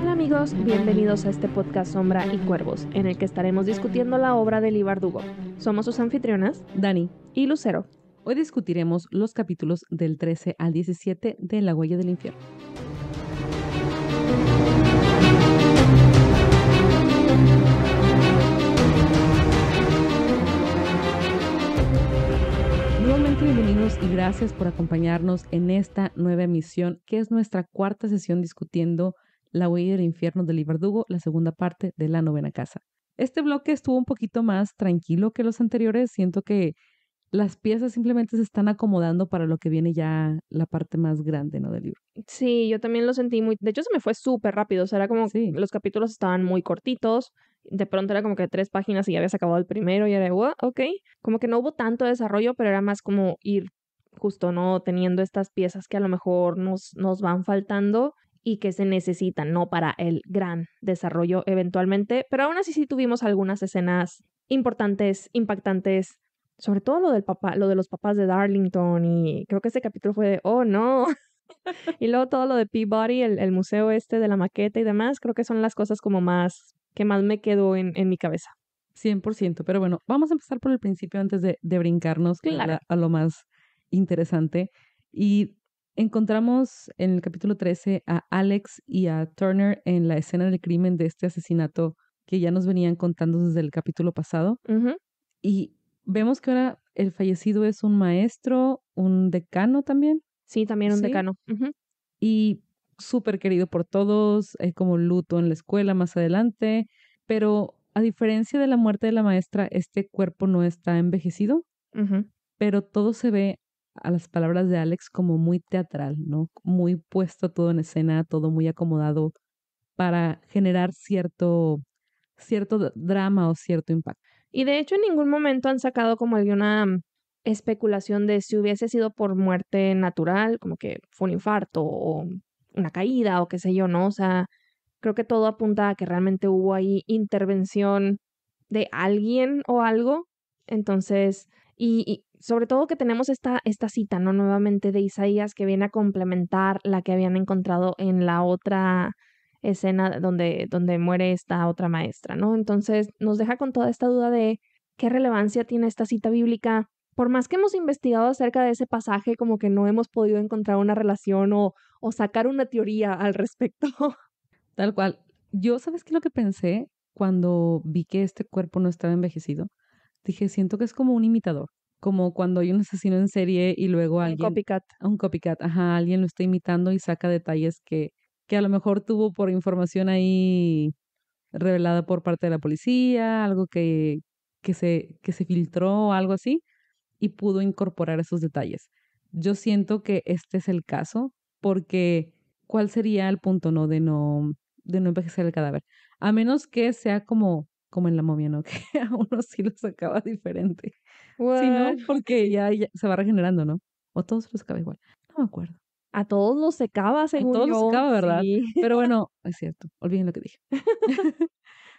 Hola amigos, bienvenidos a este podcast Sombra y Cuervos, en el que estaremos discutiendo la obra de Libar Dugo. Somos sus anfitrionas, Dani y Lucero. Hoy discutiremos los capítulos del 13 al 17 de La huella del infierno. Nuevamente bienvenidos y gracias por acompañarnos en esta nueva emisión, que es nuestra cuarta sesión discutiendo La huella del infierno de Libardugo, la segunda parte de La novena casa. Este bloque estuvo un poquito más tranquilo que los anteriores, siento que las piezas simplemente se están acomodando para lo que viene ya la parte más grande, ¿no? Del libro. Sí, yo también lo sentí muy, de hecho se me fue súper rápido, o sea, era como que los capítulos estaban muy cortitos, de pronto era como que tres páginas y ya habías acabado el primero y era, wow, ok, como que no hubo tanto desarrollo, pero era más como ir justo, ¿no? Teniendo estas piezas que a lo mejor nos, nos van faltando y que se necesitan, ¿no? Para el gran desarrollo eventualmente, pero aún así sí tuvimos algunas escenas importantes, impactantes, sobre todo lo del papá, lo de los papás de Darlington y creo que ese capítulo fue de, oh no. y luego todo lo de Peabody, el, museo este de la maqueta y demás, creo que son las cosas como más, que más me quedó en, en mi cabeza. 100%, pero bueno, vamos a empezar por el principio antes de, de brincarnos a, lo más interesante. Y encontramos en el capítulo 13 a Alex y a Turner en la escena del crimen de este asesinato que ya nos venían contando desde el capítulo pasado. Y Vemos que ahora el fallecido es un maestro, un decano también. Sí, también un decano. Y súper querido por todos, es eh, como luto en la escuela más adelante, pero a diferencia de la muerte de la maestra, este cuerpo no está envejecido, pero todo se ve a las palabras de Alex como muy teatral, ¿no? Muy puesto todo en escena, todo muy acomodado para generar cierto, cierto drama o cierto impacto. Y de hecho en ningún momento han sacado como alguna mm, especulación de si hubiese sido por muerte natural, como que fue un infarto o una caída o qué sé yo, ¿no? O sea, creo que todo apunta a que realmente hubo ahí intervención de alguien o algo. Entonces, y, sobre todo que tenemos esta, esta cita, ¿no? Nuevamente de Isaías que viene a complementar la que habían encontrado en la otra escena donde, donde muere esta otra maestra, ¿no? Entonces nos deja con toda esta duda de qué relevancia tiene esta cita bíblica. Por más que hemos investigado acerca de ese pasaje, como que no hemos podido encontrar una relación o, o sacar una teoría al respecto. Tal cual. Yo, ¿sabes qué es lo que pensé cuando vi que este cuerpo no estaba envejecido? Dije, siento que es como un imitador como cuando hay un asesino en serie y luego alguien... Un copycat. Un copycat, ajá, alguien lo está imitando y saca detalles que que a lo mejor tuvo por información ahí revelada por parte de la policía, algo que, que, se, que se filtró o algo así, y pudo incorporar esos detalles. Yo siento que este es el caso, porque ¿cuál sería el punto no de no, de no envejecer el cadáver? A menos que sea como, como en la momia, ¿no? Que a uno sí lo sacaba diferente. Si no, porque ya, se va regenerando, ¿no? O todos los acaba igual. No me acuerdo. A todos los secaba, según a todos los secaba, ¿verdad? Pero bueno, es cierto, olviden lo que dije.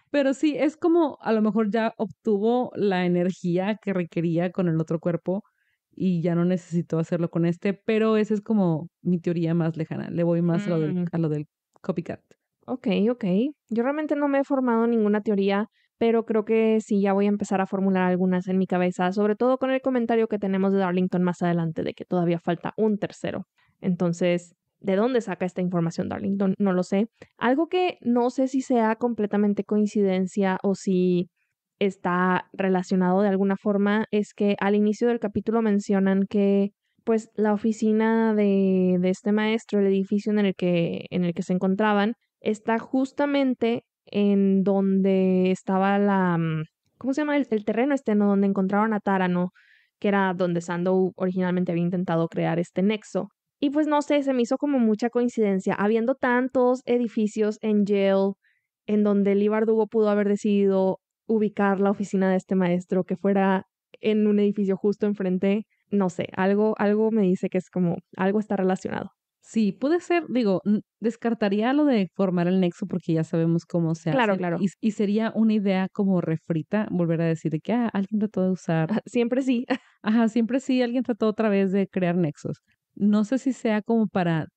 Pero sí, es como a lo mejor ya obtuvo la energía que requería con el otro cuerpo y ya no necesitó hacerlo con este, pero esa es como mi teoría más lejana. Le voy más a, lo mm. a lo del copycat. Ok, ok. Yo realmente no me he formado ninguna teoría, pero creo que sí ya voy a empezar a formular algunas en mi cabeza, sobre todo con el comentario que tenemos de Darlington más adelante de que todavía falta un tercero. Entonces, ¿de dónde saca esta información Darlington? No lo sé. Algo que no sé si sea completamente coincidencia o si está relacionado de alguna forma es que al inicio del capítulo mencionan que pues la oficina de, este maestro, el edificio en el que, en el que se encontraban, está justamente en donde estaba la, mm, ¿cómo se llama? El, terreno este, ¿no? Donde encontraron a Tarano, que era donde Sandow originalmente había intentado crear este nexo. Y pues no sé, se me hizo como mucha coincidencia, habiendo tantos edificios en Yale en donde Lee Bardugo pudo haber decidido ubicar la oficina de este maestro que fuera en un edificio justo enfrente, no sé, algo algo me dice que es como algo está relacionado. Sí, puede ser, digo, descartaría lo de formar el nexo porque ya sabemos cómo se hace. Claro, claro. Y, sería una idea como refrita volver a decir que ah, alguien trató de usar. Siempre sí. Ajá, siempre sí, alguien trató otra vez de crear nexos. No sé si sea como para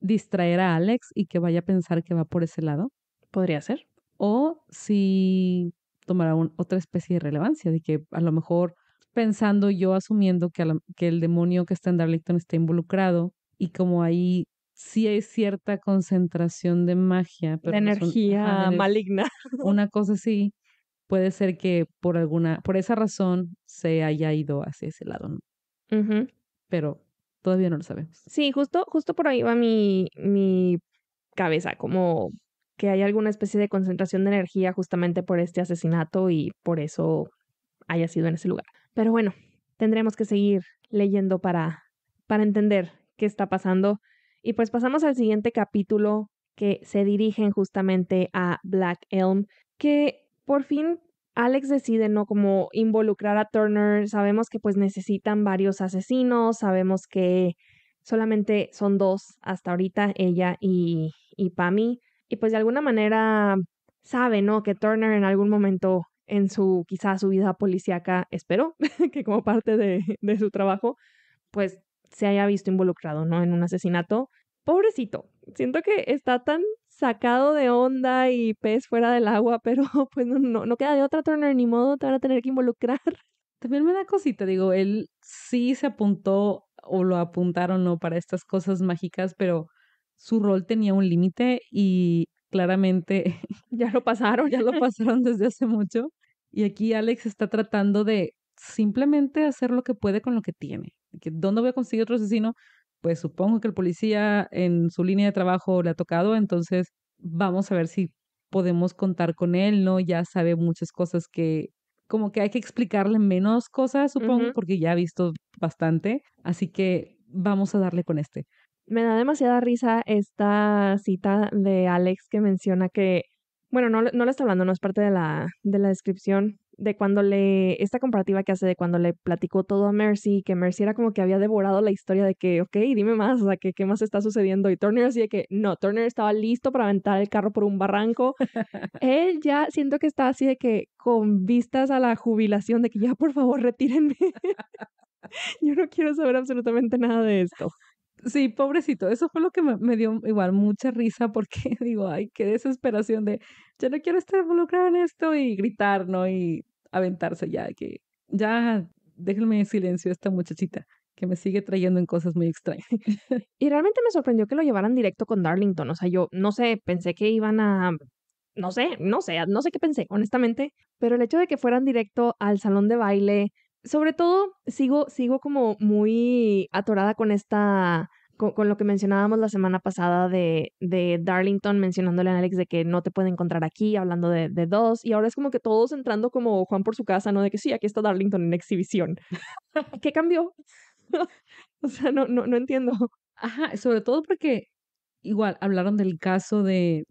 distraer a Alex y que vaya a pensar que va por ese lado. Podría ser. O si tomará otra especie de relevancia, de que a lo mejor pensando yo asumiendo que, el demonio que está en Darlington está involucrado y como ahí sí hay cierta concentración de magia. De energía maligna. Una cosa sí. Puede ser que por alguna, por esa razón se haya ido hacia ese lado. ¿no? Pero Todavía no lo sabemos. Sí, justo, justo por ahí va mi, mi cabeza, como que hay alguna especie de concentración de energía justamente por este asesinato y por eso haya sido en ese lugar. Pero bueno, tendremos que seguir leyendo para, para entender qué está pasando. Y pues pasamos al siguiente capítulo que se dirigen justamente a Black Elm, que por fin Alex decide no como involucrar a Turner. Sabemos que pues necesitan varios asesinos, sabemos que solamente son dos hasta ahorita, ella y, y Pammy. Y pues de alguna manera sabe, ¿no? Que Turner en algún momento en su quizá su vida policíaca, espero que como parte de, de su trabajo, pues se haya visto involucrado, ¿no? En un asesinato. Pobrecito, siento que está tan sacado de onda y pez fuera del agua, pero pues no, no, queda de otra Turner, ni modo, te van a tener que involucrar. También me da cosita, digo, él sí se apuntó o lo apuntaron no para estas cosas mágicas, pero su rol tenía un límite y claramente ya lo pasaron, ya lo pasaron desde hace mucho. Y aquí Alex está tratando de simplemente hacer lo que puede con lo que tiene. ¿Dónde voy a conseguir otro asesino? pues supongo que el policía en su línea de trabajo le ha tocado, entonces vamos a ver si podemos contar con él, ¿no? Ya sabe muchas cosas que como que hay que explicarle menos cosas, supongo, porque ya ha visto bastante, así que vamos a darle con este. Me da demasiada risa esta cita de Alex que menciona que, bueno, no, no está hablando, no es parte de la, de la descripción, de cuando le, esta comparativa que hace de cuando le platicó todo a Mercy, que Mercy era como que había devorado la historia de que, ok, dime más, o sea, que, ¿qué más está sucediendo? Y Turner así de que, no, Turner estaba listo para aventar el carro por un barranco. Él ya siento que está así de que con vistas a la jubilación, de que ya por favor retírenme. Yo no quiero saber absolutamente nada de esto. Sí, pobrecito, eso fue lo que me dio igual mucha risa porque digo, ay, qué desesperación de, yo no quiero estar involucrado en esto y gritar, ¿no? Y aventarse ya, que ya déjenme en silencio esta muchachita que me sigue trayendo en cosas muy extrañas. y realmente me sorprendió que lo llevaran directo con Darlington, o sea, yo no sé, pensé que iban a no sé, no sé, no sé qué pensé, honestamente, pero el hecho de que fueran directo al salón de baile, sobre todo sigo sigo como muy atorada con esta con, lo que mencionábamos la semana pasada de, Darlington mencionándole a Alex de que no te puede encontrar aquí, hablando de, dos, y ahora es como que todos entrando como Juan por su casa, ¿no? De que sí, aquí está Darlington en exhibición. ¿Qué cambió? o sea, no, no, no entiendo. Ajá, sobre todo porque igual hablaron del caso de,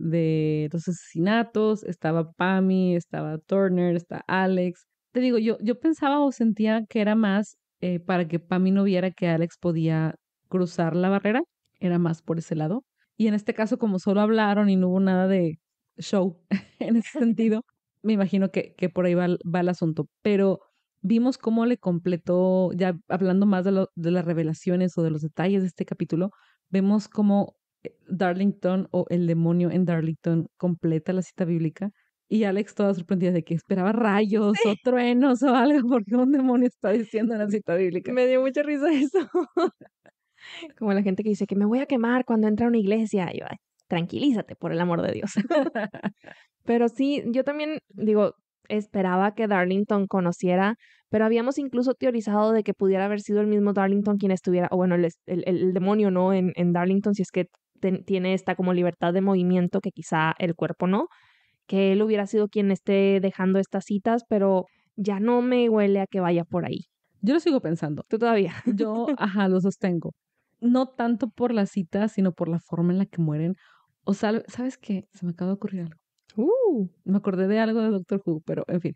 los asesinatos, estaba Pami, estaba Turner, está Alex. Te digo, yo, yo pensaba o sentía que era más eh, para que Pammy no viera que Alex podía cruzar la barrera, era más por ese lado. Y en este caso, como solo hablaron y no hubo nada de show en ese sentido, me imagino que, que por ahí va, el asunto. Pero vimos cómo le completó, ya hablando más de, las revelaciones o de los detalles de este capítulo, vemos cómo eh, Darlington o el demonio en Darlington completa la cita bíblica. Y Alex toda sorprendida de que esperaba rayos o truenos o algo, porque un demonio está diciendo en la cita bíblica. Me dio mucha risa eso. Como la gente que dice que me voy a quemar cuando entra a una iglesia. tranquilízate, por el amor de Dios. pero sí, yo también digo, esperaba que Darlington conociera, pero habíamos incluso teorizado de que pudiera haber sido el mismo Darlington quien estuviera, o bueno, el, demonio, ¿no? En, Darlington, si es que tiene esta como libertad de movimiento que quizá el cuerpo no, que él hubiera sido quien esté dejando estas citas, pero ya no me huele a que vaya por ahí. Yo lo sigo pensando. Tú todavía. Yo, ajá, lo sostengo no tanto por la cita, sino por la forma en la que mueren. O ¿sabes qué? Se me acaba de ocurrir algo. Uh. me acordé de algo de Doctor Who, pero en fin.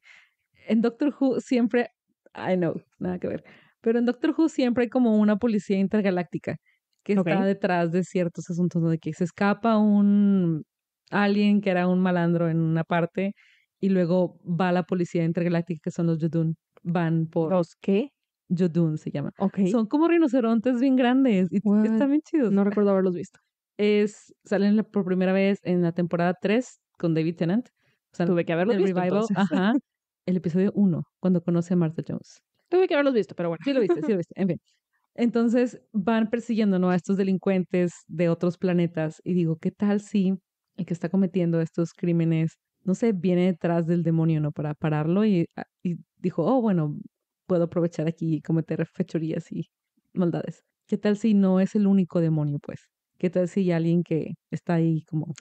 En Doctor Who siempre, I know, nada que ver, pero en Doctor Who siempre hay como una policía intergaláctica que está detrás de ciertos asuntos de que se escapa un alguien que era un malandro en una parte y luego va la policía intergaláctica que son los Yodun, van por... ¿Los qué? Jodun se llama. Okay. Son como rinocerontes bien grandes y están bien chidos. No recuerdo haberlos visto. Es, salen por primera vez en la temporada 3 con David Tennant. O sea, tuve que haberlos el Revival, ajá, el episodio 1, cuando conoce a Martha Jones. Tuve que haberlos visto, pero bueno. Sí lo viste, sí lo viste. En fin. Entonces van persiguiendo a estos delincuentes de otros planetas y digo, ¿qué tal si el que está cometiendo estos crímenes, no sé, viene detrás del demonio, ¿no? Para pararlo y ah, dijo, oh, bueno, puedo aprovechar aquí y cometer fechorías y maldades. ¿Qué tal si no es el único demonio, pues? ¿Qué tal si hay alguien que está ahí como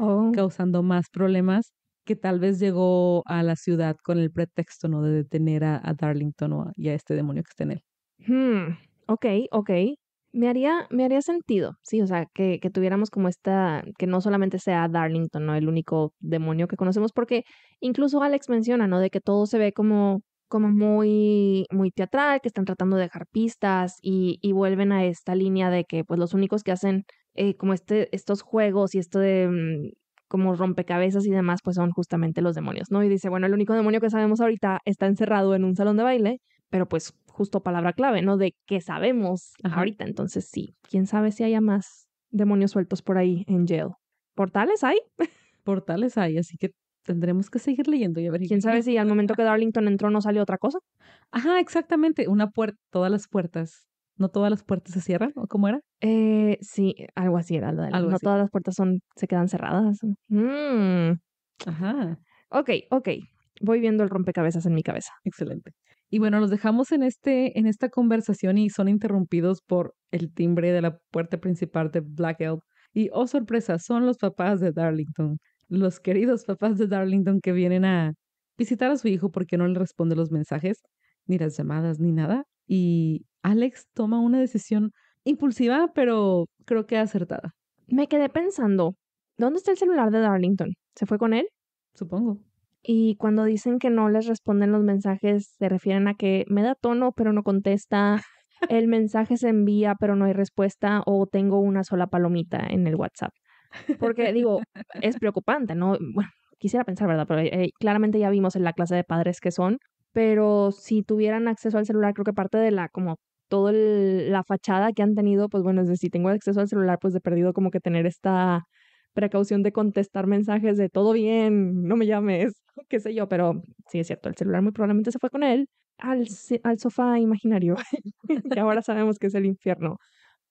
oh. causando más problemas? Que tal vez llegó a la ciudad con el pretexto, ¿no? De detener a, Darlington o y a este demonio que está en él. Hmm, ok, ok. Me haría, me haría sentido, sí, o sea, que, que, tuviéramos como esta, que no solamente sea Darlington, ¿no? El único demonio que conocemos, porque incluso Alex menciona, ¿no? De que todo se ve como como muy, muy teatral, que están tratando de dejar pistas y, vuelven a esta línea de que pues los únicos que hacen eh, como este, estos juegos y esto de mm, como rompecabezas y demás, pues son justamente los demonios, ¿no? Y dice, bueno, el único demonio que sabemos ahorita está encerrado en un salón de baile, pero pues justo palabra clave, ¿no? De qué sabemos ahorita. Entonces, sí, quién sabe si haya más demonios sueltos por ahí en jail. ¿Portales hay? Portales hay, así que tendremos que seguir leyendo y averiguar. ver. ¿Quién sabe si al momento que Darlington entró no salió otra cosa? Ajá, exactamente. Una puerta, todas las puertas. ¿No todas las puertas se cierran? ¿O cómo era? Eh, sí, algo así era. no todas las puertas son, se quedan cerradas. Mm. Ajá. Ok, ok. Voy viendo el rompecabezas en mi cabeza. Excelente. Y bueno, los dejamos en, este, en esta conversación y son interrumpidos por el timbre de la puerta principal de Black Elk. Y oh sorpresa, son los papás de Darlington los queridos papás de Darlington que vienen a visitar a su hijo porque no le responde los mensajes, ni las llamadas, ni nada. Y Alex toma una decisión impulsiva, pero creo que acertada. Me quedé pensando, ¿dónde está el celular de Darlington? ¿Se fue con él? Supongo. Y cuando dicen que no les responden los mensajes, se refieren a que me da tono, pero no contesta, el mensaje se envía, pero no hay respuesta, o tengo una sola palomita en el WhatsApp. Porque digo, es preocupante, ¿no? Bueno, quisiera pensar, ¿verdad? Pero eh, claramente ya vimos en la clase de padres que son, pero si tuvieran acceso al celular, creo que parte de la como toda la fachada que han tenido, pues bueno, es decir, si tengo acceso al celular, pues de perdido como que tener esta precaución de contestar mensajes de todo bien, no me llames, qué sé yo, pero sí es cierto, el celular muy probablemente se fue con él al, al sofá imaginario, que ahora sabemos que es el infierno.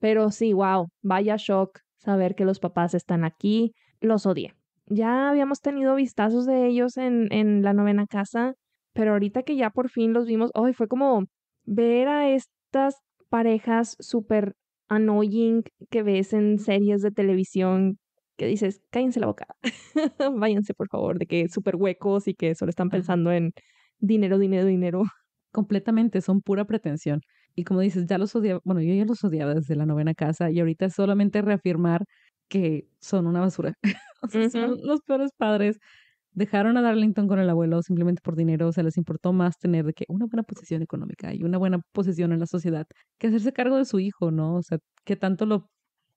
Pero sí, wow, vaya shock saber que los papás están aquí, los odié. Ya habíamos tenido vistazos de ellos en, en la novena casa, pero ahorita que ya por fin los vimos, hoy fue como ver a estas parejas súper annoying que ves en series de televisión que dices, cállense la boca, váyanse por favor, de que súper huecos y que solo están pensando en dinero, dinero, dinero. Completamente, son pura pretensión. Y como dices, ya los odiaba, bueno, yo ya los odiaba desde la novena casa y ahorita es solamente reafirmar que son una basura. o sea, Son los peores padres. Dejaron a Darlington con el abuelo simplemente por dinero, o sea, les importó más tener que una buena posición económica y una buena posición en la sociedad que hacerse cargo de su hijo, ¿no? O sea, que tanto lo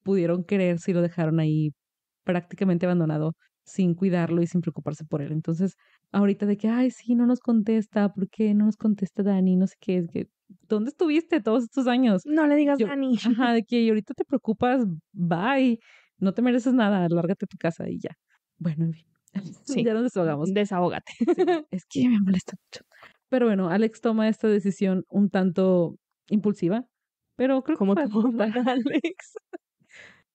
pudieron querer si lo dejaron ahí prácticamente abandonado sin cuidarlo y sin preocuparse por él. Entonces, ahorita de que, ay, sí, no nos contesta, ¿por qué no nos contesta Dani? No sé qué, es que ¿dónde estuviste todos estos años? No le digas yo, Dani. Ajá, de que ahorita te preocupas, bye, no te mereces nada, lárgate a tu casa y ya. Bueno, en fin. Sí. Ya nos desahogamos. Desahógate. es que me molesta mucho. Pero bueno, Alex toma esta decisión un tanto impulsiva, pero creo ¿Cómo que... ¿Cómo Alex?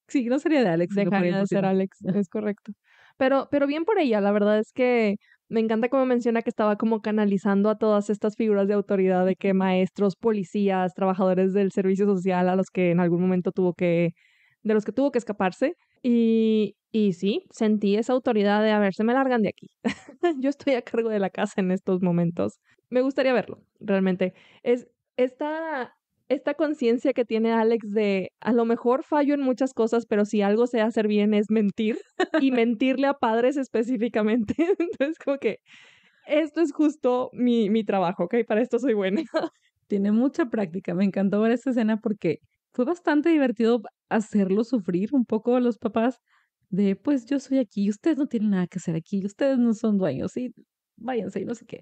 Sí, no sería de Alex. Dejaría de ser Alex, es correcto. Pero, pero bien por ella, la verdad es que me encanta cómo menciona que estaba como canalizando a todas estas figuras de autoridad, de que maestros, policías, trabajadores del servicio social a los que en algún momento tuvo que, de los que tuvo que escaparse. Y, y sí, sentí esa autoridad de, a ver, se me largan de aquí. Yo estoy a cargo de la casa en estos momentos. Me gustaría verlo, realmente. Es esta esta conciencia que tiene Alex de a lo mejor fallo en muchas cosas, pero si algo se hace bien es mentir y mentirle a padres específicamente. Entonces, como que esto es justo mi, mi trabajo, ¿ok? Para esto soy buena. Tiene mucha práctica. Me encantó ver esta escena porque fue bastante divertido hacerlo sufrir un poco a los papás de, pues yo soy aquí, ustedes no tienen nada que hacer aquí, ustedes no son dueños y váyanse y no sé qué.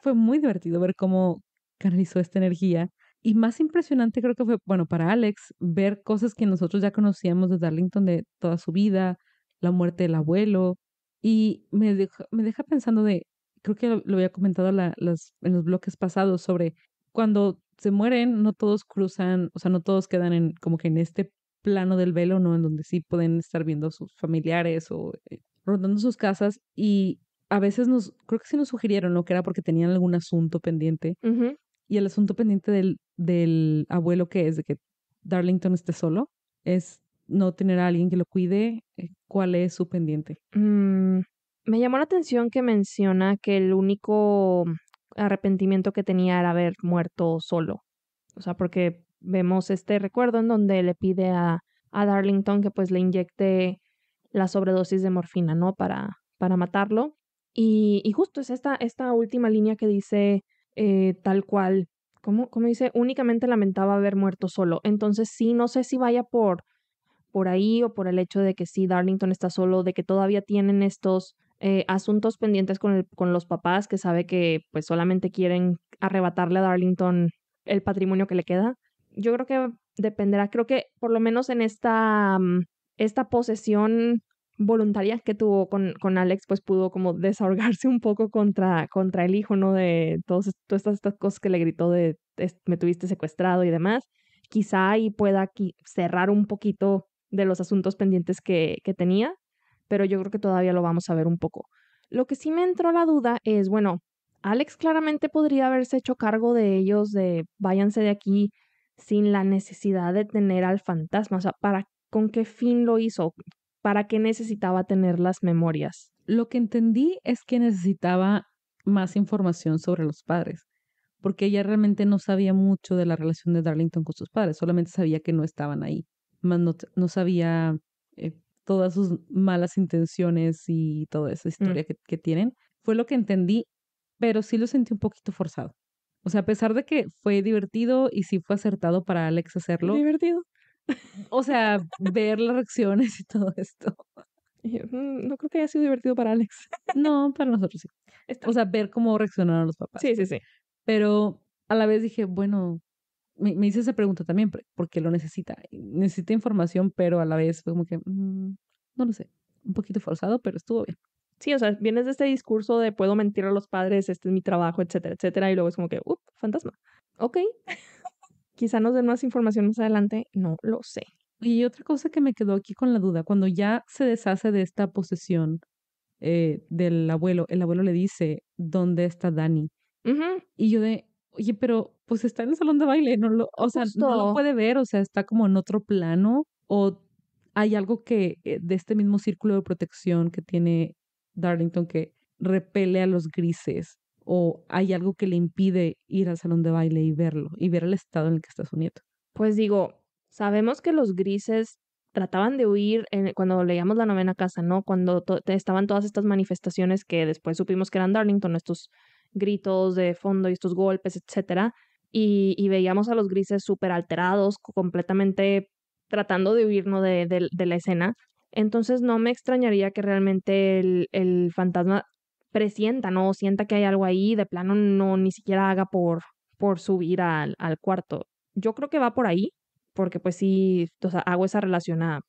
Fue muy divertido ver cómo canalizó esta energía y más impresionante creo que fue, bueno, para Alex, ver cosas que nosotros ya conocíamos de Darlington de toda su vida, la muerte del abuelo, y me deja, pensando de, creo que lo, había comentado en los bloques pasados sobre cuando se mueren, no todos cruzan, o sea, no todos quedan en como que en este plano del velo, ¿no? En donde sí pueden estar viendo a sus familiares o eh, rondando sus casas y a veces nos, creo que sí nos sugirieron, ¿no? Que era porque tenían algún asunto pendiente y el asunto pendiente del, del abuelo que es de que Darlington esté solo es no tener a alguien que lo cuide. Eh, ¿Cuál es su pendiente? Mm, me llamó la atención que menciona que el único arrepentimiento que tenía era haber muerto solo. O sea, porque vemos este recuerdo en donde le pide a, Darlington que pues le inyecte la sobredosis de morfina, ¿no? Para, para matarlo. Y, justo es esta, esta última línea que dice eh, tal cual, ¿cómo, ¿cómo, dice? Únicamente lamentaba haber muerto solo. Entonces sí, no sé si vaya por, por ahí o por el hecho de que sí, Darlington está solo, de que todavía tienen estos eh, asuntos pendientes con, el, con los papás, que sabe que pues solamente quieren arrebatarle a Darlington el patrimonio que le queda. Yo creo que dependerá, creo que por lo menos en esta, mm, esta posesión voluntarias que tuvo con, con, Alex, pues pudo como desahogarse un poco contra, contra el hijo, ¿no? De todas estas, estas cosas que le gritó de me tuviste secuestrado y demás. Quizá ahí pueda cerrar un poquito de los asuntos pendientes que, que tenía, pero yo creo que todavía lo vamos a ver un poco. Lo que sí me entró la duda es, bueno, Alex claramente podría haberse hecho cargo de ellos, de váyanse de aquí sin la necesidad de tener al fantasma, o sea, ¿para con qué fin lo hizo? ¿Para qué necesitaba tener las memorias? Lo que entendí es que necesitaba más información sobre los padres, porque ella realmente no sabía mucho de la relación de Darlington con sus padres, solamente sabía que no estaban ahí, más no, sabía eh, todas sus malas intenciones y toda esa mm. historia que, que tienen. Fue lo que entendí, pero sí lo sentí un poquito forzado. O sea, a pesar de que fue divertido y sí fue acertado para Alex hacerlo. Divertido o sea, ver las reacciones y todo esto. Mm, no creo que haya sido divertido para Alex. No, para nosotros sí. O sea, ver cómo reaccionaron los papás. Sí, sí, sí. Pero a la vez dije, bueno, me, hice esa pregunta también porque lo necesita. Necesita información, pero a la vez fue como que, mm, no lo sé, un poquito forzado, pero estuvo bien. Sí, o sea, vienes de este discurso de puedo mentir a los padres, este es mi trabajo, etcétera, etcétera, y luego es como que, uff, fantasma. Ok. Quizá nos den más información más adelante, no lo sé. Y otra cosa que me quedó aquí con la duda, cuando ya se deshace de esta posesión eh, del abuelo, el abuelo le dice, ¿dónde está Dani? Y yo de, oye, pero pues está en el salón de baile, no lo, o sea, no lo puede ver, o sea, está como en otro plano, o hay algo que eh, de este mismo círculo de protección que tiene Darlington que repele a los grises o hay algo que le impide ir al salón de baile y verlo y ver el estado en el que está su nieto? Pues digo, sabemos que los grises trataban de huir cuando leíamos la novena casa, ¿no? Cuando estaban todas estas manifestaciones que después supimos que eran Darlington, estos gritos de fondo y estos golpes, etcétera, y, veíamos a los grises súper alterados, completamente tratando de huir de, la escena. Entonces no me extrañaría que realmente el, fantasma presienta, ¿no? sienta que hay algo ahí, de plano no ni siquiera haga por, por subir al, al cuarto. Yo creo que va por ahí, porque pues sí, hago esa relación a,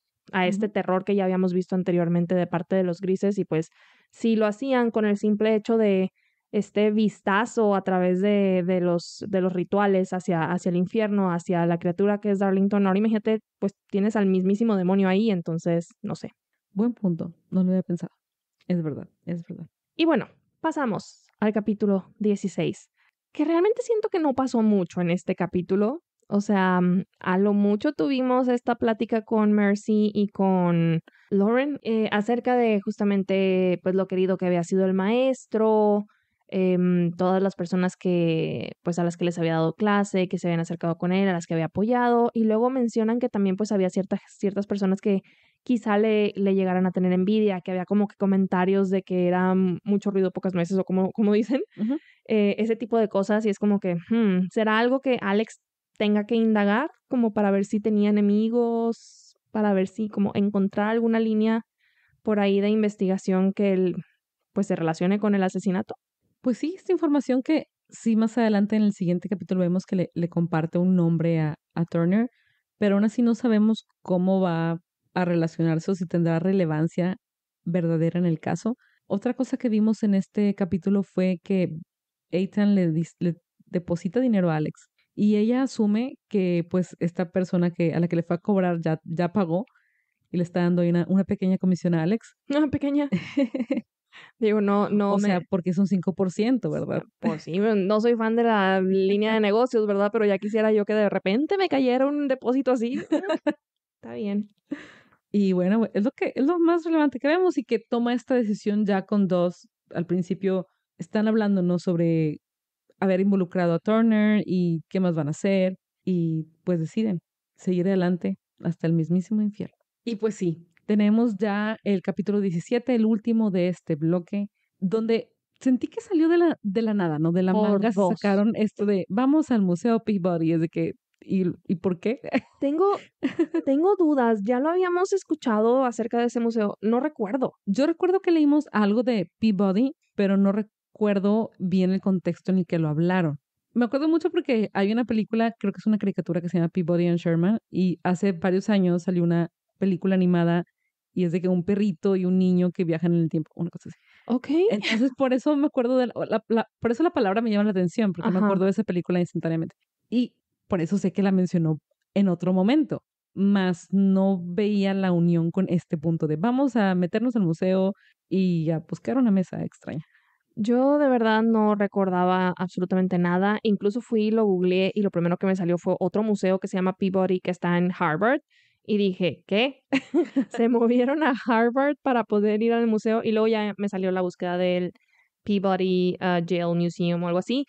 este terror que ya habíamos visto anteriormente de parte de los grises y pues si lo hacían con el simple hecho de este vistazo a través de, de, los, de los rituales hacia, hacia el infierno, hacia la criatura que es Darlington, ahora imagínate, pues tienes al mismísimo demonio ahí, entonces, no sé. Buen punto, no lo había pensado. Es verdad, es verdad. Y bueno, pasamos al capítulo 16, que realmente siento que no pasó mucho en este capítulo. O sea, mm, a lo mucho tuvimos esta plática con Mercy y con Lauren eh, acerca de justamente pues lo querido que había sido el maestro, em, todas las personas que pues a las que les había dado clase, que se habían acercado con él, a las que había apoyado y luego mencionan que también pues había ciertas, ciertas personas que quizá le, le llegaran a tener envidia, que había como que comentarios de que era mucho ruido, pocas nueces o como, como dicen, eh, ese tipo de cosas y es como que, hmm, ¿será algo que Alex tenga que indagar como para ver si tenía enemigos, para ver si como encontrar alguna línea por ahí de investigación que él pues se relacione con el asesinato? Pues sí, esta información que sí más adelante en el siguiente capítulo vemos que le, comparte un nombre a, a Turner, pero aún así no sabemos cómo va a relacionarse o si tendrá relevancia verdadera en el caso. Otra cosa que vimos en este capítulo fue que Ethan le, deposita dinero a Alex y ella asume que pues esta persona que, a la que le fue a cobrar ya, ya pagó y le está dando una, pequeña comisión a Alex. Una pequeña. Digo, no, no. O sea, porque es un 5%, ¿verdad? Pues sí, no soy fan de la línea de negocios, ¿verdad? Pero ya quisiera yo que de repente me cayera un depósito así. Está bien. Y bueno, es lo que es lo más relevante que vemos y que toma esta decisión ya con dos. Al principio están hablándonos sobre haber involucrado a Turner y qué más van a hacer. Y pues deciden seguir adelante hasta el mismísimo infierno. Y pues sí, tenemos ya el capítulo 17, el último de este bloque, donde sentí que salió de la, de la nada, ¿no? De la manga sacaron esto de vamos al Museo Peabody, es de que ¿Y, por qué? Tengo, tengo dudas. Ya lo habíamos escuchado acerca de ese museo. No recuerdo. Yo recuerdo que leímos algo de Peabody, pero no recuerdo bien el contexto en el que lo hablaron. Me acuerdo mucho porque hay una película, creo que es una caricatura que se llama Peabody and Sherman, y hace varios años salió una película animada y es de que un perrito y un niño que viajan en el tiempo, una cosa así. Ok. Entonces, por eso me acuerdo de la, por eso la palabra me llama la atención, porque me acuerdo de esa película instantáneamente. Y por eso sé que la mencionó en otro momento, más no veía la unión con este punto de vamos a meternos al museo y a buscar una mesa extraña. Yo de verdad no recordaba absolutamente nada. Incluso fui, lo googleé y lo primero que me salió fue otro museo que se llama Peabody que está en Harvard. Y dije, ¿qué? se movieron a Harvard para poder ir al museo y luego ya me salió la búsqueda del Peabody Jail ah, Museum o algo así,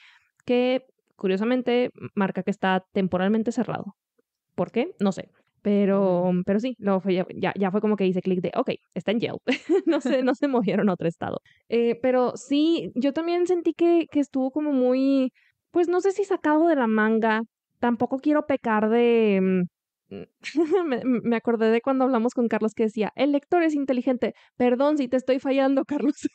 que Curiosamente, marca que está temporalmente cerrado. ¿Por qué? No sé. Pero, mm, pero sí, lo ya, ya fue como que hice clic de, ok, está en Yelp. no, se, no se movieron a otro estado. Eh, pero sí, yo también sentí que, que estuvo como muy, pues no sé si sacado de la manga. Tampoco quiero pecar de... Mm, mm, me, me, acordé de cuando hablamos con Carlos que decía, el lector es inteligente. Perdón si te estoy fallando, Carlos.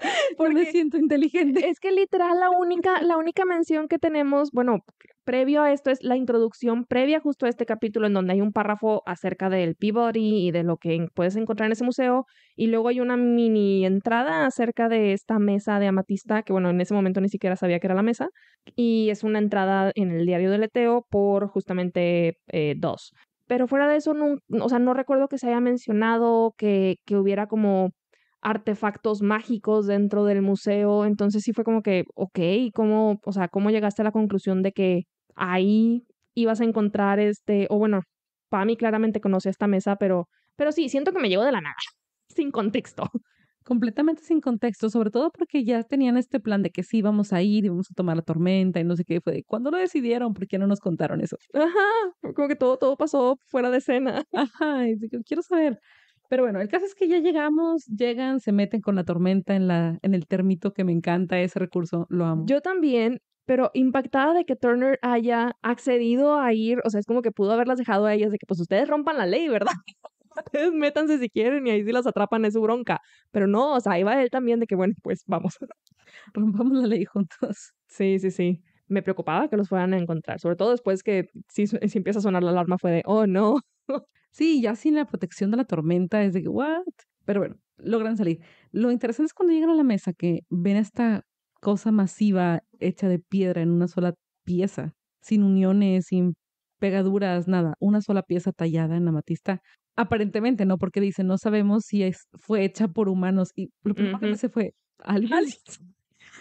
Porque me siento inteligente. Es que literal la única, la única mención que tenemos, bueno, previo a esto es la introducción previa justo a este capítulo en donde hay un párrafo acerca del Peabody y de lo que puedes encontrar en ese museo y luego hay una mini entrada acerca de esta mesa de amatista que bueno, en ese momento ni siquiera sabía que era la mesa y es una entrada en el diario del Eteo por justamente eh, dos. Pero fuera de eso, no, o sea, no recuerdo que se haya mencionado que, que hubiera como artefactos mágicos dentro del museo. Entonces sí fue como que, ok, ¿cómo, o sea, cómo llegaste a la conclusión de que ahí ibas a encontrar este, o bueno, bueno, mí claramente conoce esta mesa, pero, pero sí, siento que me llevo de la nada, sin contexto. Completamente sin contexto, sobre todo porque ya tenían este plan de que sí, vamos a ir y vamos a tomar la tormenta y no sé qué fue. ¿Cuándo lo decidieron? ¿Por qué no nos contaron eso? Ajá, como que todo, todo pasó fuera de escena. Ajá, quiero saber. Pero bueno, el caso es que ya llegamos, llegan, se meten con la tormenta en, la, en el termito que me encanta ese recurso, lo amo. Yo también, pero impactada de que Turner haya accedido a ir, o sea, es como que pudo haberlas dejado a ellas de que pues ustedes rompan la ley, ¿verdad? ustedes métanse si quieren y ahí sí las atrapan en su bronca. Pero no, o sea, ahí va él también de que bueno, pues vamos. Rompamos la ley juntos. Sí, sí, sí. Me preocupaba que los fueran a encontrar, sobre todo después que si, si empieza a sonar la alarma fue de, oh no, Sí, ya sin la protección de la tormenta es de ¿what? Pero bueno, logran salir. Lo interesante es cuando llegan a la mesa que ven esta cosa masiva hecha de piedra en una sola pieza, sin uniones, sin pegaduras, nada, una sola pieza tallada en amatista. Aparentemente, ¿no? Porque dicen, no sabemos si es, fue hecha por humanos. Y lo primero que que se fue, mal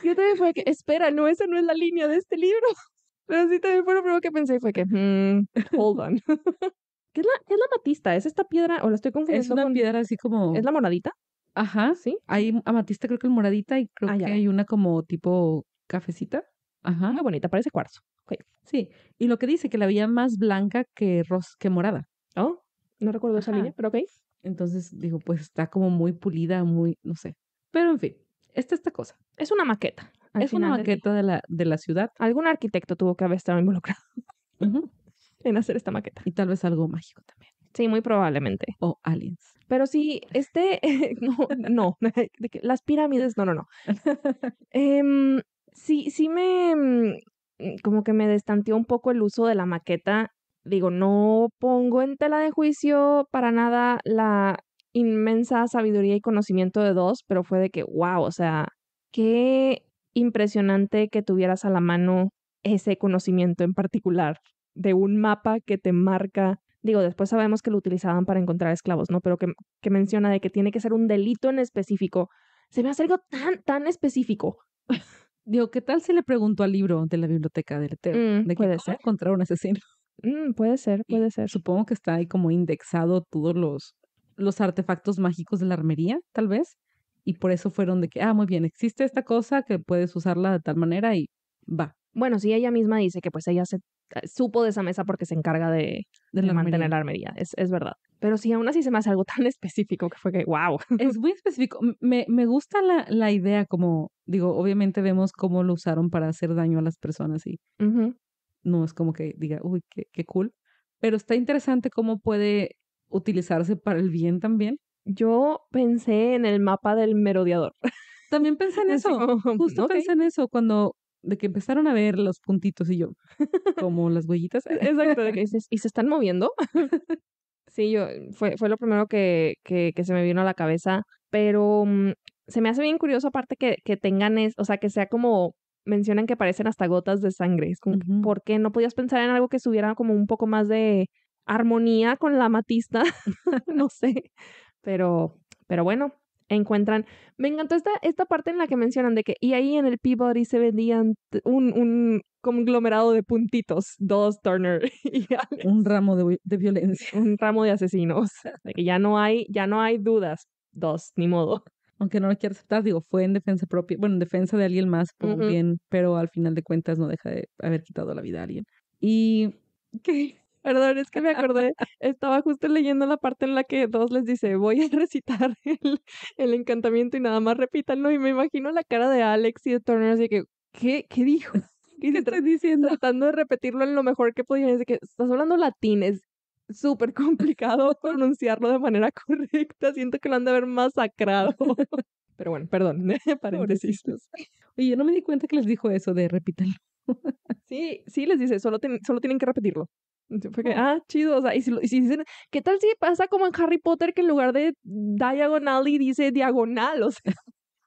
Yo también fue que, espera, no, esa no es la línea de este libro. Pero sí también fue lo primero que pensé fue que, hmm, hold on. es la, es ¿Es esta piedra o la estoy confundiendo? Es una con... piedra así como. ¿Es la moradita? Ajá, sí. Hay amatista, creo que es moradita, y creo ah, que hay una como tipo cafecita. Ajá. Muy bonita, parece cuarzo. Okay. Sí. Y lo que dice que la veía más blanca que, ros que morada. Oh, no recuerdo esa línea, pero ok. Entonces digo, pues está como muy pulida, muy, no sé. Pero en fin, esta esta cosa. Es una maqueta. es una maqueta de la, de la ciudad. Algún arquitecto tuvo que haber estado involucrado en hacer esta maqueta. Y tal vez algo mágico también. Sí, muy probablemente. O aliens. Pero sí, este, no, no, las pirámides, no, no, no. Em, sí, sí me, mm, mm, como que me destanteó un poco el uso de la maqueta. Digo, no pongo en tela de juicio para nada la inmensa sabiduría y conocimiento de dos, pero fue de que, wow, o sea, qué impresionante que tuvieras a la mano ese conocimiento en particular de un mapa que te marca, digo, después sabemos que lo utilizaban para encontrar esclavos, ¿no? Pero que, que menciona de que tiene que ser un delito en específico. Se me hace algo tan, tan específico. digo, ¿qué tal si le pregunto al libro de la biblioteca del mm, de que puede ser. encontrar un asesino. Mm, puede ser, puede ser. Supongo que está ahí como indexado todos los, los artefactos mágicos de la armería, tal vez. Y por eso fueron de que, ah, muy bien, existe esta cosa que puedes usarla de tal manera y va. Bueno, si ella misma dice que pues ella se eh, supo de esa mesa porque se encarga de, mantener la armería, es, verdad. Pero sí, aún así se me hace algo tan específico que fue que, wow. Es muy específico. Me, gusta la, idea, como digo, obviamente vemos cómo lo usaron para hacer daño a las personas y no es como que diga, uy, qué, cool. Pero está interesante cómo puede utilizarse para el bien también. Yo pensé en el mapa del merodeador. También pensé en eso. Justo pensé en eso cuando de que empezaron a ver los puntitos y yo, como las huellitas. Exacto, y se están moviendo. sí, yo, eh, fue, fue lo primero que, que, se me vino a la cabeza, pero mm, se me hace bien curioso aparte que, tengan, es, o sea, que sea como mencionan que parecen hasta gotas de sangre. Es como, ¿por qué no podías pensar en algo que subiera como un poco más de armonía con la matista? no sé. Pero, pero bueno, encuentran. Me encantó esta, esta parte en la que mencionan de que, y ahí en el Peabody se vendían un, conglomerado de puntitos, dos Turner y Un ramo de, violencia. Un ramo de asesinos. que ya no hay, ya no hay dudas, dos, ni modo. Aunque no lo quiero aceptar, digo, fue en defensa propia, bueno, en defensa de alguien más, bien, pero al final de cuentas no deja de haber quitado la vida a alguien. Y qué Perdón, es que me acordé, estaba justo leyendo la parte en la que Dos les dice, voy a recitar el, encantamiento y nada más repítanlo. Y me imagino la cara de Alex y de Turner así que, ¿qué, qué dijo? ¿Qué, estás diciendo? Tratando de repetirlo en lo mejor que podían. Es que estás hablando latín, es súper complicado pronunciarlo de manera correcta. Siento que lo han de haber masacrado. Pero bueno, perdón, paréntesis. Oye, yo no me di cuenta que les dijo eso de repítanlo sí, sí les dice, solo, solo tienen que repetirlo. Fue que, ah, chido, o sea, y si, si, dicen, ¿qué tal si pasa como en Harry Potter que en lugar de diagonal y dice diagonal? O sea,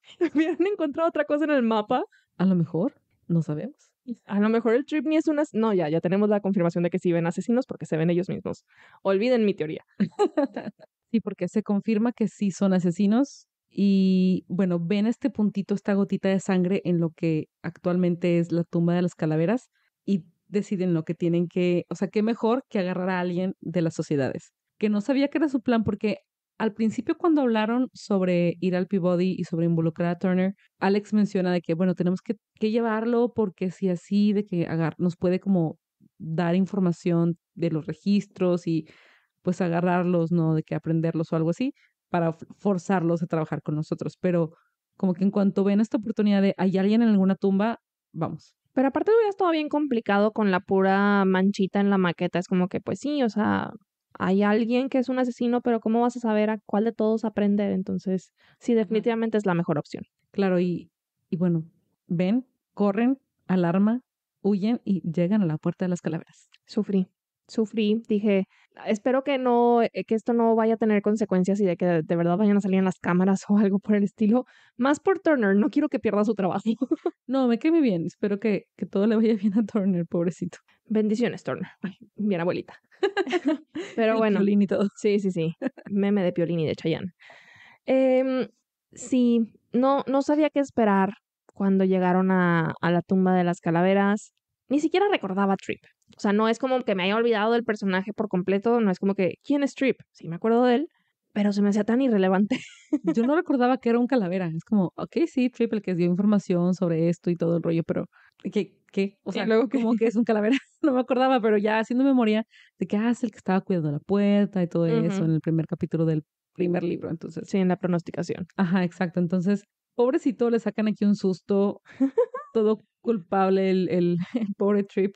hubieran encontrado otra cosa en el mapa. A lo mejor, no sabemos. A lo mejor el trip ni es una... No, ya, ya tenemos la confirmación de que sí ven asesinos porque se ven ellos mismos. Olviden mi teoría. sí, porque se confirma que sí son asesinos y bueno, ven este puntito, esta gotita de sangre en lo que actualmente es la tumba de las calaveras y deciden lo que tienen que, o sea, qué mejor que agarrar a alguien de las sociedades, que no sabía que era su plan porque al principio cuando hablaron sobre ir al Peabody y sobre involucrar a Turner, Alex menciona de que, bueno, tenemos que, llevarlo porque si así, de que nos puede como dar información de los registros y pues agarrarlos, ¿no? De que aprenderlos o algo así para forzarlos a trabajar con nosotros, pero como que en cuanto ven esta oportunidad de hay alguien en alguna tumba, vamos. Pero aparte es todo bien complicado con la pura manchita en la maqueta, es como que pues sí, o sea, hay alguien que es un asesino, pero ¿cómo vas a saber a cuál de todos aprender? Entonces, sí, definitivamente es la mejor opción. Claro, y, y bueno, ven, corren, alarma, huyen y llegan a la puerta de las calaveras. Sufrí sufrí, dije, espero que no, eh, que esto no vaya a tener consecuencias y de que de verdad vayan a salir en las cámaras o algo por el estilo. Más por Turner, no quiero que pierda su trabajo. No, me queme bien, espero que, que todo le vaya bien a Turner, pobrecito. Bendiciones, Turner. bien abuelita. Pero bueno. Piolín y todo. Sí, sí, sí. Meme de Piolini y de Chayanne. Em, sí, no, no sabía qué esperar cuando llegaron a, a la tumba de las calaveras. Ni siquiera recordaba Trip. O sea, no es como que me haya olvidado del personaje por completo, no es como que, ¿quién es Trip? Sí, me acuerdo de él, pero se me hacía tan irrelevante. Yo no recordaba que era un calavera. Es como, ok, sí, Trip, el que dio información sobre esto y todo el rollo, pero ¿qué? ¿Qué? O sea, luego como que es un calavera. No me acordaba, pero ya haciendo memoria de que ah, es el que estaba cuidando la puerta y todo eso en el primer capítulo del primer libro, entonces. Sí, en la pronosticación. Ajá, exacto. Entonces, pobrecito, le sacan aquí un susto, todo culpable el, el pobre Trip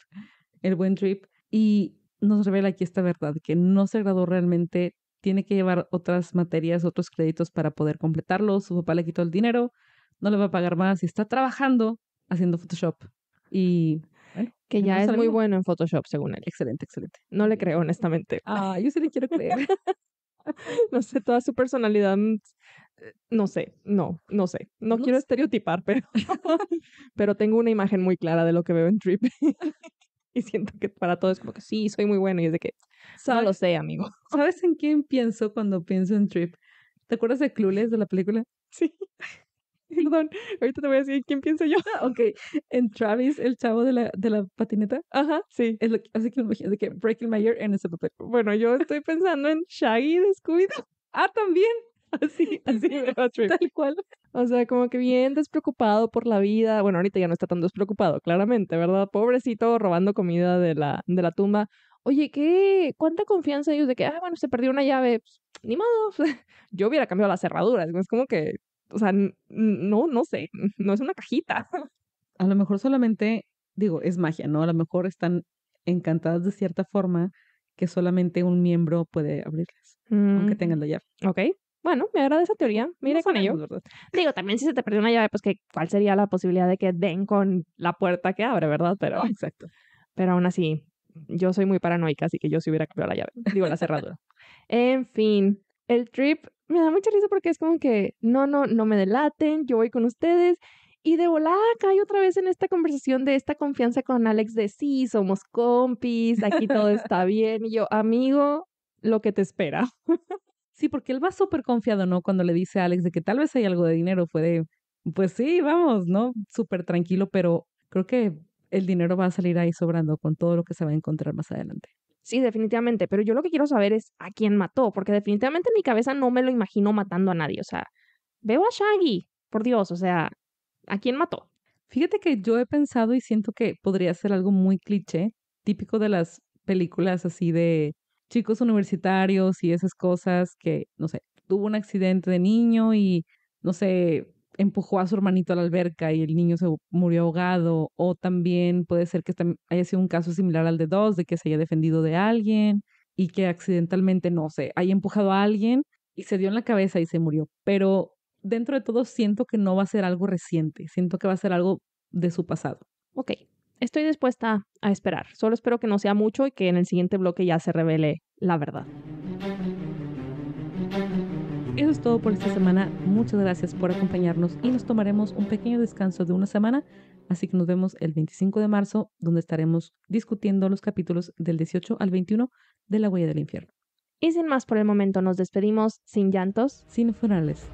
el buen trip y nos revela aquí esta verdad, que no se graduó realmente, tiene que llevar otras materias, otros créditos para poder completarlo, su papá le quitó el dinero, no le va a pagar más y está trabajando haciendo Photoshop. Y que ya es muy bueno en Photoshop, según él. Excelente, excelente. No le creo, honestamente. Ah, yo sí le quiero creer. no sé, toda su personalidad, mm, eh, no sé, no, no sé. No, quiero estereotipar, pero, pero tengo una imagen muy clara de lo que veo en Trip. Y siento que para todos es como que sí, soy muy bueno. Y es de que solo no lo sé, amigo. ¿Sabes en quién pienso cuando pienso en Trip? ¿Te acuerdas de Clueless de la película? Sí. Perdón, ahorita te voy a decir quién pienso yo. Ah, ok, en Travis, el chavo de la, de la patineta. Ajá, sí. Es lo así que imagino, que Breaking My en ese papel. Bueno, yo estoy pensando en Shaggy de scooby Ah, también. Así, así Tal cual. O sea, como que bien despreocupado por la vida. Bueno, ahorita ya no está tan despreocupado, claramente, ¿verdad? Pobrecito robando comida de la, de la tumba. Oye, ¿qué? ¿Cuánta confianza ellos de que, ah, bueno, se perdió una llave? Pues, ni modo. Yo hubiera cambiado las cerraduras. Es como que, o sea, no, no sé. No es una cajita. A lo mejor solamente, digo, es magia, ¿no? A lo mejor están encantadas de cierta forma que solamente un miembro puede abrirlas, aunque mm. tengan la llave. Ok. Bueno, me agrada esa teoría. Mire con ello. Digo, también si se te perdió una llave, pues que cuál sería la posibilidad de que den con la puerta que abre, ¿verdad? Pero exacto. Pero aún así, yo soy muy paranoica, así que yo sí hubiera cambiado la llave, digo la cerradura. en fin, el trip me da mucha risa porque es como que no, no, no me delaten, yo voy con ustedes. Y de volada cae otra vez en esta conversación de esta confianza con Alex de sí, somos compis, aquí todo está bien. Y yo, amigo, lo que te espera. Sí, porque él va súper confiado, ¿no? Cuando le dice a Alex de que tal vez hay algo de dinero, fue de, pues sí, vamos, ¿no? Súper tranquilo, pero creo que el dinero va a salir ahí sobrando con todo lo que se va a encontrar más adelante. Sí, definitivamente, pero yo lo que quiero saber es a quién mató, porque definitivamente en mi cabeza no me lo imagino matando a nadie, o sea, veo a Shaggy, por Dios, o sea, ¿a quién mató? Fíjate que yo he pensado y siento que podría ser algo muy cliché, típico de las películas así de chicos universitarios y esas cosas que, no sé, tuvo un accidente de niño y, no sé, empujó a su hermanito a la alberca y el niño se murió ahogado, o también puede ser que haya sido un caso similar al de dos, de que se haya defendido de alguien y que accidentalmente, no sé, haya empujado a alguien y se dio en la cabeza y se murió. Pero dentro de todo siento que no va a ser algo reciente, siento que va a ser algo de su pasado. Ok, estoy dispuesta a esperar. Solo espero que no sea mucho y que en el siguiente bloque ya se revele la verdad. Eso es todo por esta semana. Muchas gracias por acompañarnos y nos tomaremos un pequeño descanso de una semana. Así que nos vemos el 25 de marzo, donde estaremos discutiendo los capítulos del 18 al 21 de La Huella del Infierno. Y sin más por el momento, nos despedimos sin llantos, sin funerales.